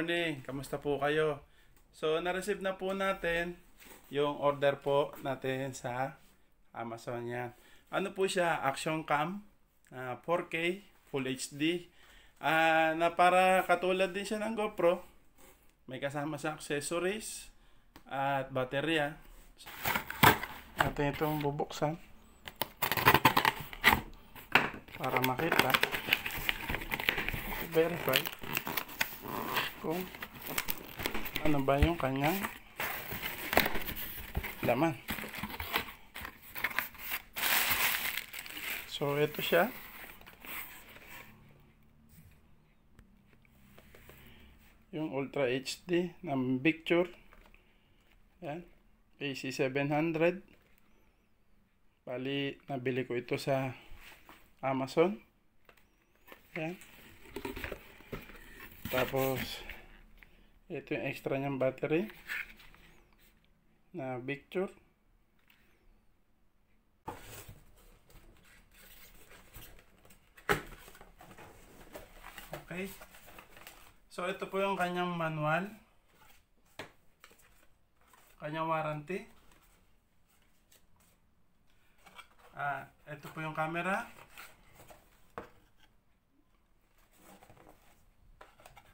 morning. Kamusta po kayo? So, na-receive na po natin yung order po natin sa Amazon yan. Ano po siya? Action cam. Uh, ah, 4K. Full HD. Uh, ah, na para katulad din siya ng GoPro. May kasama sa accessories at baterya. Natin itong bubuksan para makita. Verify kung ano ba yung kanyang laman so ito siya yung Ultra HD ng picture yan AC700 bali nabili ko ito sa Amazon yan tapos ito yung extra niyang battery na picture. Okay. So, ito po yung kanyang manual. Kanyang warranty. Ah, ito po yung camera.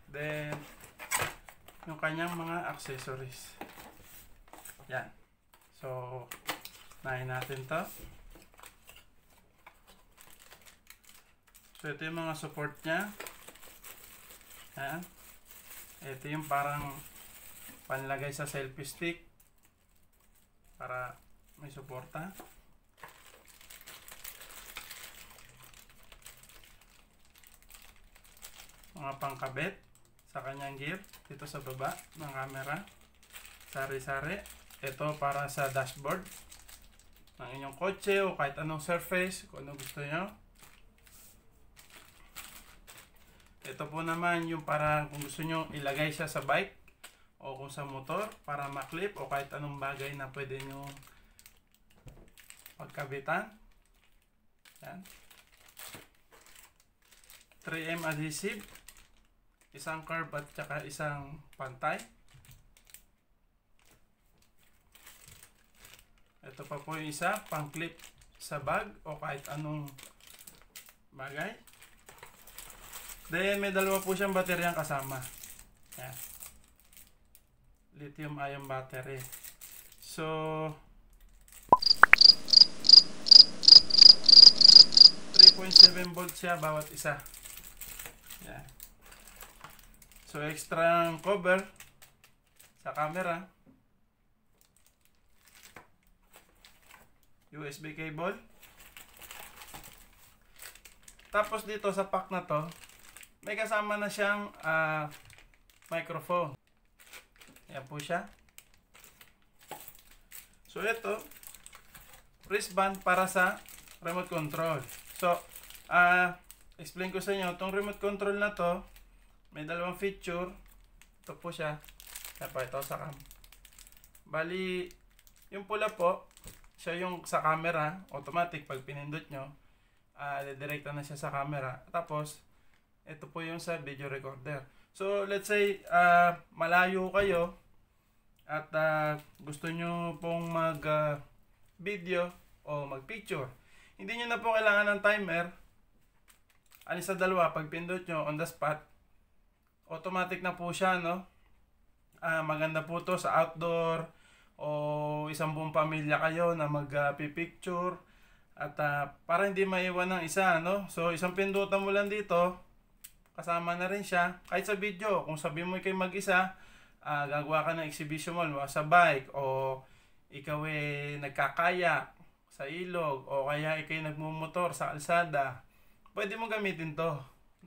Then, yung kanyang mga accessories. Yan. So, nahin natin to. So, ito yung mga support niya. Yan. Ito yung parang panlagay sa selfie stick para may suporta. Mga pangkabit sa kanyang gear dito sa baba ng camera sari-sari ito para sa dashboard ng inyong kotse o kahit anong surface kung ano gusto nyo ito po naman yung para kung gusto nyo ilagay siya sa bike o kung sa motor para maklip o kahit anong bagay na pwede nyo pagkabitan yan 3M adhesive isang curve at saka isang pantay. Ito pa po yung isa, pang clip sa bag o kahit anong bagay. Then may dalawa po siyang bateryang kasama. Yan. Lithium ion battery. So 3.7 volt siya bawat isa. Yan. So, extra ng cover sa camera. USB cable. Tapos dito sa pack na to, may kasama na siyang uh, microphone. Ayan po siya. So, ito, wristband para sa remote control. So, uh, explain ko sa inyo, itong remote control na to, may dalawang feature. Ito po siya. Tapos ito sa cam. Bali, yung pula po, siya yung sa camera. Automatic pag pinindot nyo, uh, didirekta na siya sa camera. Tapos, ito po yung sa video recorder. So, let's say, uh, malayo kayo at uh, gusto nyo pong mag uh, video o mag picture. Hindi nyo na po kailangan ng timer. Alis sa dalawa, pag pindot nyo on the spot, automatic na po siya, no? Ah, maganda po to sa outdoor o isang buong pamilya kayo na mag-picture. Uh, at uh, para hindi maiwan ng isa, no? So, isang pindutan mo lang dito, kasama na rin siya. Kahit sa video, kung sabi mo kay mag-isa, uh, gagawa ka ng exhibition mo sa bike o ikaw eh nagkakaya sa ilog o kaya ikaw ay nagmumotor sa alsada, pwede mo gamitin to,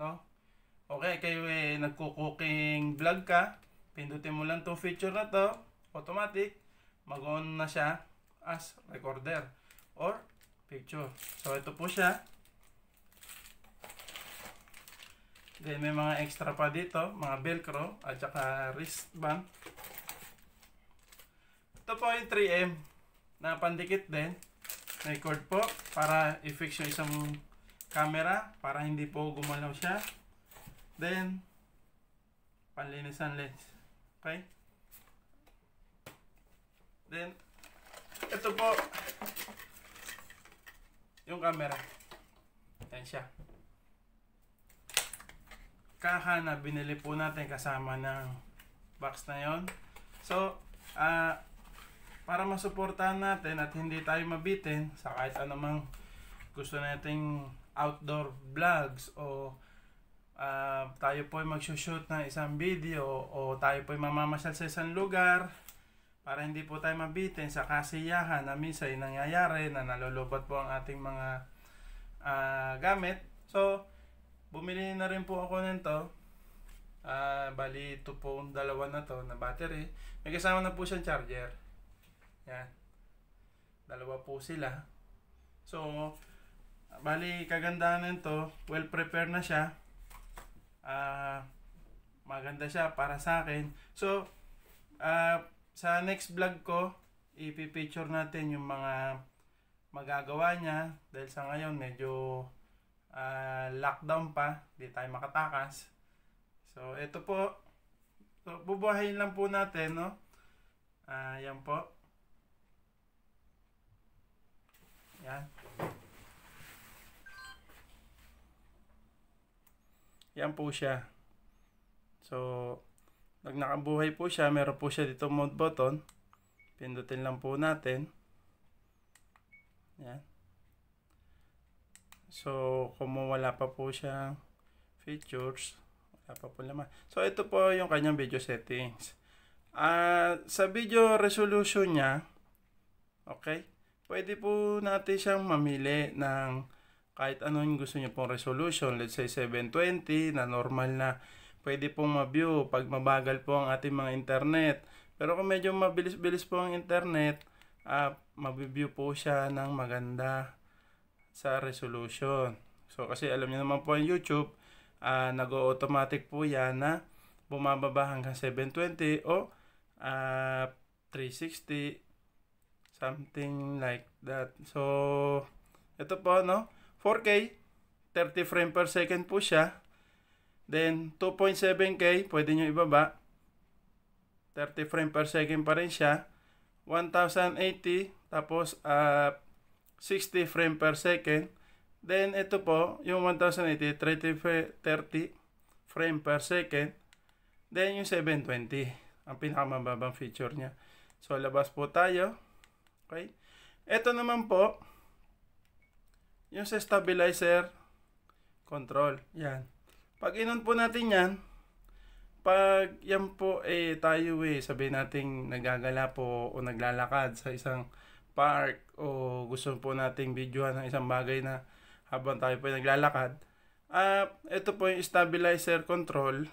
no? Okay, kayo eh, nagko-cooking vlog ka, pindutin mo lang tong feature na to, automatic, mag-on na siya as recorder or picture. So, ito po siya. Then, may mga extra pa dito, mga velcro at saka wristband. Ito po yung 3M na pandikit din. May cord po para i-fix yung isang camera para hindi po gumalaw siya. Then, panlinisan lens. Okay? Then, ito po, yung camera. Yan siya. Kaha na binili po natin kasama ng box na yon. So, uh, para masuportahan natin at hindi tayo mabitin sa kahit anumang gusto nating outdoor vlogs o uh, tayo po ay magsushoot ng isang video o tayo po ay mamamasyal sa isang lugar para hindi po tayo mabitin sa kasiyahan na minsan nangyayari na nalulubat po ang ating mga uh, gamit. So, bumili na rin po ako nito. Uh, bali, ito po ang dalawa na to na battery. May kasama na po siyang charger. Yan. Dalawa po sila. So, bali, kagandahan nito, well prepared na siya uh, maganda siya para sa akin. So, uh, sa next vlog ko, ipipicture natin yung mga magagawa niya. Dahil sa ngayon, medyo uh, lockdown pa. Hindi tayo makatakas. So, ito po. So, bubuhayin lang po natin, no? Uh, yan po. Yan. Yan po siya. So, pag nakabuhay po siya, meron po siya dito mode button. Pindutin lang po natin. Yan. So, kung wala pa po siyang features, wala pa po laman. So, ito po yung kanyang video settings. Uh, sa video resolution niya, okay, pwede po natin siyang mamili ng kahit anong gusto nyo pong resolution, let's say 720 na normal na pwede pong ma-view pag mabagal po ang ating mga internet. Pero kung medyo mabilis-bilis po ang internet, uh, ah, mabiview po siya ng maganda sa resolution. So kasi alam niyo naman po ang YouTube, uh, ah, nag-automatic po yan na bumababa hanggang 720 o uh, ah, 360 something like that. So ito po no, 4K, 30 frame per second po siya. Then, 2.7K, pwede nyo ibaba. 30 frame per second pa rin siya. 1080, tapos uh, ah, 60 frame per second. Then, ito po, yung 1080, 30 frame per second. Then, yung 720, ang pinakamababang feature niya. So, labas po tayo. Okay. Ito naman po, yung sa stabilizer, control. Yan. Pag inon po natin yan, pag yan po eh tayo eh sabihin nating nagagala po o naglalakad sa isang park o gusto po nating videohan ng isang bagay na habang tayo po ay naglalakad ah uh, ito po yung stabilizer control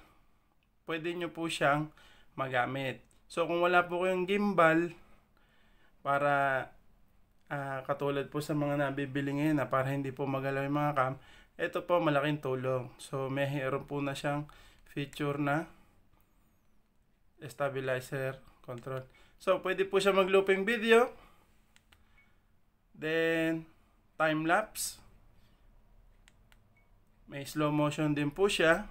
pwede nyo po siyang magamit so kung wala po kayong gimbal para uh, katulad po sa mga nabibili ngayon na para hindi po magalaw yung mga cam, ito po malaking tulong. So mayroon po na siyang feature na stabilizer control. So pwede po siya mag-looping video. Then time lapse. May slow motion din po siya.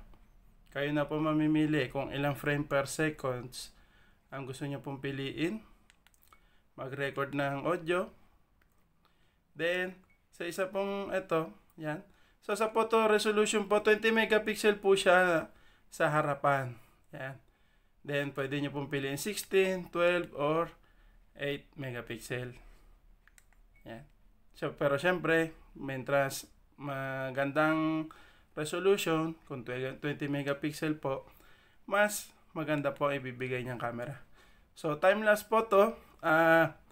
Kayo na po mamimili kung ilang frame per seconds ang gusto nyo pong piliin. Mag-record ng audio. Then, sa isa pong ito, yan. So, sa photo resolution po, 20 megapixel po siya sa harapan. Yan. Then, pwede nyo pong piliin 16, 12, or 8 megapixel. Yan. So, pero syempre, mentras magandang resolution, kung 20 megapixel po, mas maganda po ibibigay niyang camera. So, time-lapse photo, Ah... Uh,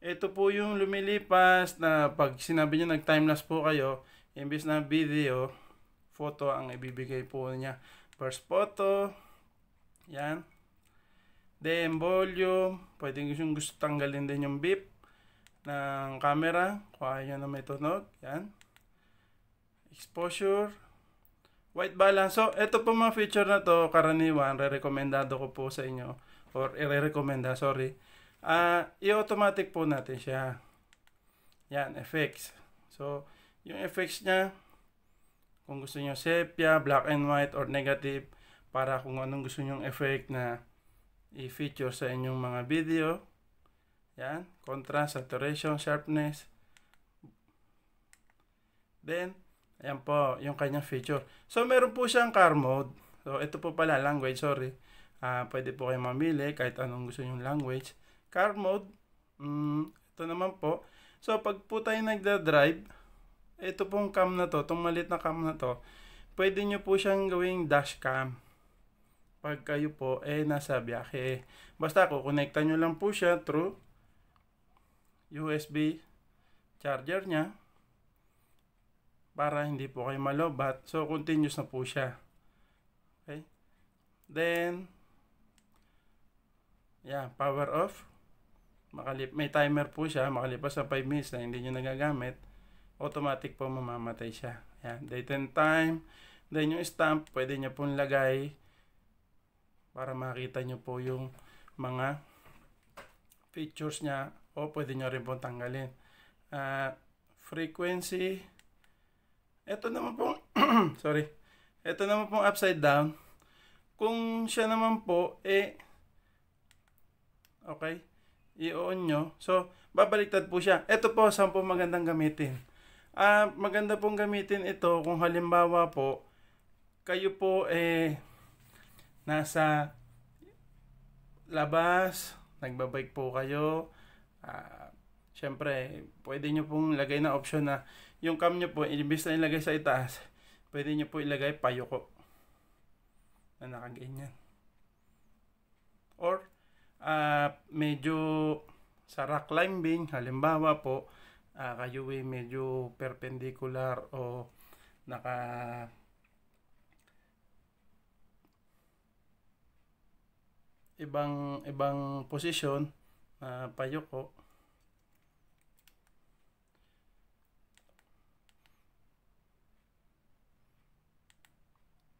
ito po yung lumilipas na pag sinabi niya nag-timelapse po kayo, imbis na video, photo ang ibibigay po niya. First photo, yan. Then volume, pwede yung gusto tanggalin din yung beep ng camera. Kuha nyo na may tunog, yan. Exposure, white balance. So, ito po mga feature na to, karaniwan, re-recommendado ko po sa inyo or i-recommenda, sorry uh, i-automatic po natin siya. Yan, effects. So, yung effects niya, kung gusto niyo sepia, black and white, or negative, para kung anong gusto nyong effect na i-feature sa inyong mga video. Yan, contrast, saturation, sharpness. Then, ayan po, yung kanyang feature. So, meron po siyang car mode. So, ito po pala, language, sorry. Uh, pwede po kayo mamili kahit anong gusto nyong language car mode, mm, ito naman po. So, pag po tayo nagda-drive, ito pong cam na to, itong maliit na cam na to, pwede nyo po siyang gawing dash cam. Pag kayo po, eh, nasa biyahe. Basta, kukonekta nyo lang po siya through USB charger niya para hindi po kayo malobat. So, continuous na po siya. Okay? Then, yeah, power off makalip may timer po siya, makalipas sa 5 minutes na hindi niyo nagagamit, automatic po mamamatay siya. Ayan, date and time. Then yung stamp, pwede niyo pong lagay para makita niyo po yung mga features niya o pwede niyo rin pong tanggalin. Uh, frequency. Ito naman po, sorry. Ito naman po upside down. Kung siya naman po, eh, okay, i-on nyo. So, babaliktad po siya. Ito po, saan po magandang gamitin. Ah, maganda pong gamitin ito kung halimbawa po, kayo po eh, nasa labas, nagbabike po kayo, Ah, syempre, pwede nyo pong lagay na option na yung cam nyo po, imbis na ilagay sa itaas, pwede nyo po ilagay ko. na nakaganyan. Or uh, medyo sa rock climbing, halimbawa po, uh, kayo ay medyo perpendicular o naka ibang ibang posisyon na uh, payuko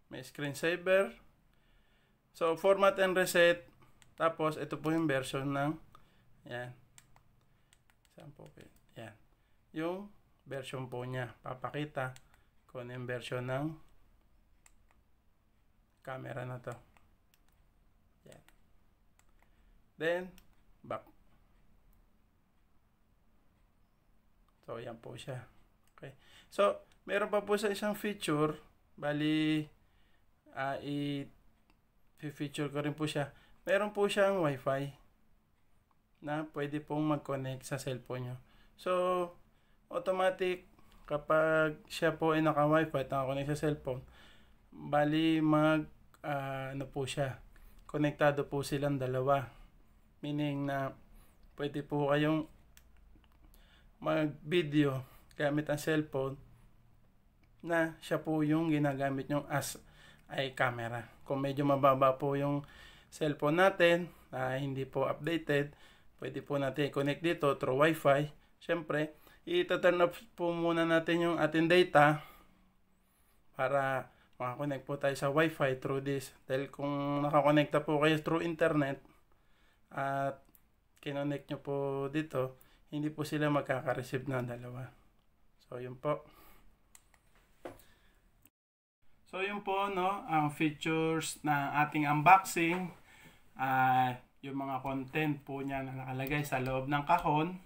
may screensaver so format and reset tapos, ito po yung version ng, yan. Saan po? Yan. Yung version po niya. Papakita kung ano yung version ng camera na to. Yan. Then, back. So, yan po siya. Okay. So, meron pa po sa isang feature. Bali, uh, i-feature ko rin po siya meron po siyang wifi na pwede pong mag-connect sa cellphone nyo. So, automatic kapag siya po ay naka-wifi at naka-connect sa cellphone, bali mag uh, ano po siya, konektado po silang dalawa. Meaning na pwede po kayong mag-video gamit ang cellphone na siya po yung ginagamit nyong as ay camera. Kung medyo mababa po yung cellphone natin na ah, hindi po updated, pwede po natin i-connect dito through Wi-Fi. Siyempre, i-turn off po muna natin yung ating data para makakonect po tayo sa Wi-Fi through this. Dahil kung nakakonekta po kayo through internet at kinonect nyo po dito, hindi po sila magkaka-receive ng dalawa. So, yun po. So, yun po, no, ang features ng ating unboxing uh, yung mga content po niya na nakalagay sa loob ng kahon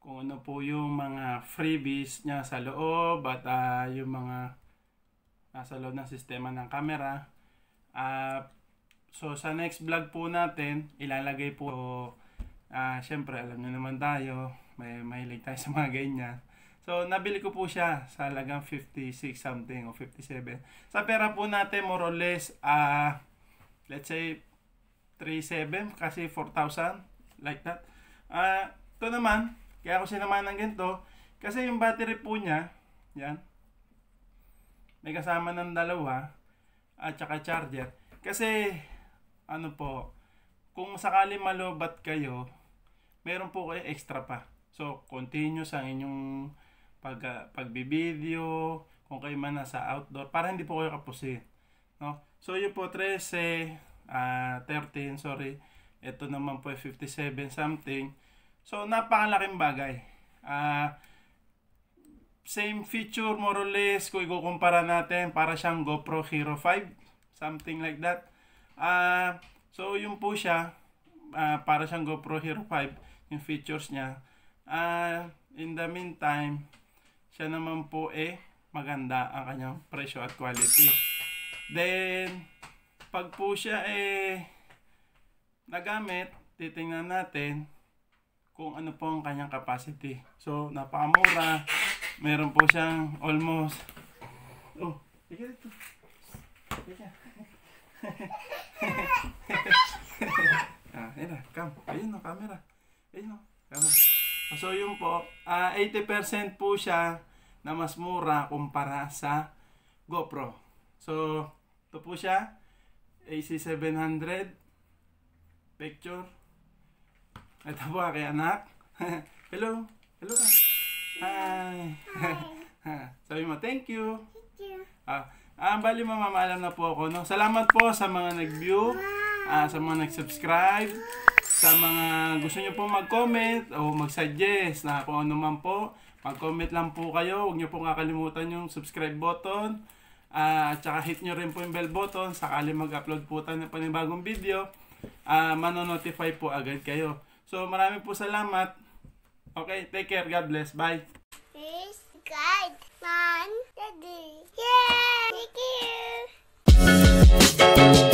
kung ano po yung mga freebies niya sa loob at uh, yung mga nasa loob ng sistema ng camera uh, so sa next vlog po natin ilalagay po uh, syempre alam nyo naman tayo may mahilig tayo sa mga ganyan so nabili ko po siya sa lagang 56 something o 57 sa pera po natin more or less uh, let's say 3,7 kasi 4,000 like that. Ah, uh, ito naman, kaya ko sinamahan ng ganito kasi yung battery po niya, yan. May kasama ng dalawa at saka charger. Kasi ano po, kung sakali malobat kayo, meron po kayo extra pa. So, continuous ang inyong pag, uh, pagbibideo, kung kayo man nasa outdoor, para hindi po kayo kapusin. No? So, yun po, 13, uh, ah, 13, sorry. Ito naman po 57 something. So, napakalaking bagay. Uh, same feature more or less kung ikukumpara natin para siyang GoPro Hero 5 something like that uh, so yun po siya uh, para siyang GoPro Hero 5 yung features niya uh, in the meantime siya naman po eh maganda ang kanyang presyo at quality then pag po siya eh nagamit, titingnan natin kung ano po ang kanyang capacity. So, napakamura. Meron po siyang almost Oh, tiga dito. Tiga. ah, ayun na, cam. Ayun no, camera. Ayun no, camera. So, yun po, uh, ah, 80% po siya na mas mura kumpara sa GoPro. So, ito po siya. AC700 picture ito po aking anak hello hello ka hi, hi. sabi mo thank you thank you ah, ah bali mamamalam na po ako no? salamat po sa mga nag view ah, sa mga nag subscribe sa mga gusto nyo po mag comment o mag suggest na kung ano man po mag comment lang po kayo huwag nyo pong kakalimutan yung subscribe button Uh, ah, at saka hit nyo rin po yung bell button sakali mag-upload po tayo ng panibagong video. Uh, manonotify po agad kayo. So marami po salamat. Okay, take care. God bless. Bye. Peace, God, man, daddy. Yeah! Thank you!